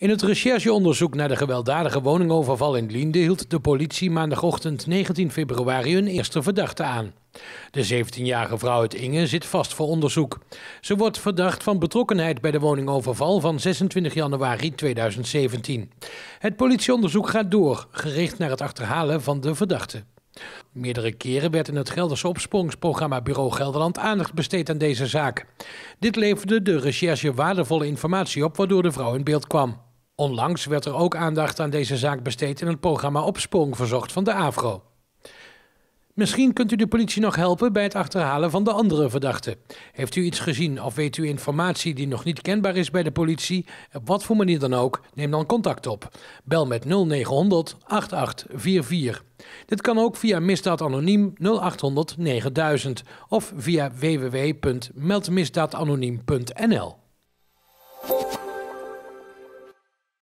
In het rechercheonderzoek naar de gewelddadige woningoverval in Liende hield de politie maandagochtend 19 februari hun eerste verdachte aan. De 17-jarige vrouw uit Inge zit vast voor onderzoek. Ze wordt verdacht van betrokkenheid bij de woningoverval van 26 januari 2017. Het politieonderzoek gaat door, gericht naar het achterhalen van de verdachte. Meerdere keren werd in het Gelderse opsporingsprogramma Bureau Gelderland aandacht besteed aan deze zaak. Dit leverde de recherche waardevolle informatie op waardoor de vrouw in beeld kwam. Onlangs werd er ook aandacht aan deze zaak besteed in het programma Opsprong Verzocht van de AVRO. Misschien kunt u de politie nog helpen bij het achterhalen van de andere verdachten. Heeft u iets gezien of weet u informatie die nog niet kenbaar is bij de politie? Op wat voor manier dan ook, neem dan contact op. Bel met 0900 8844. Dit kan ook via Misdaad Anoniem 0800 9000 of via www.meldmisdaadanoniem.nl.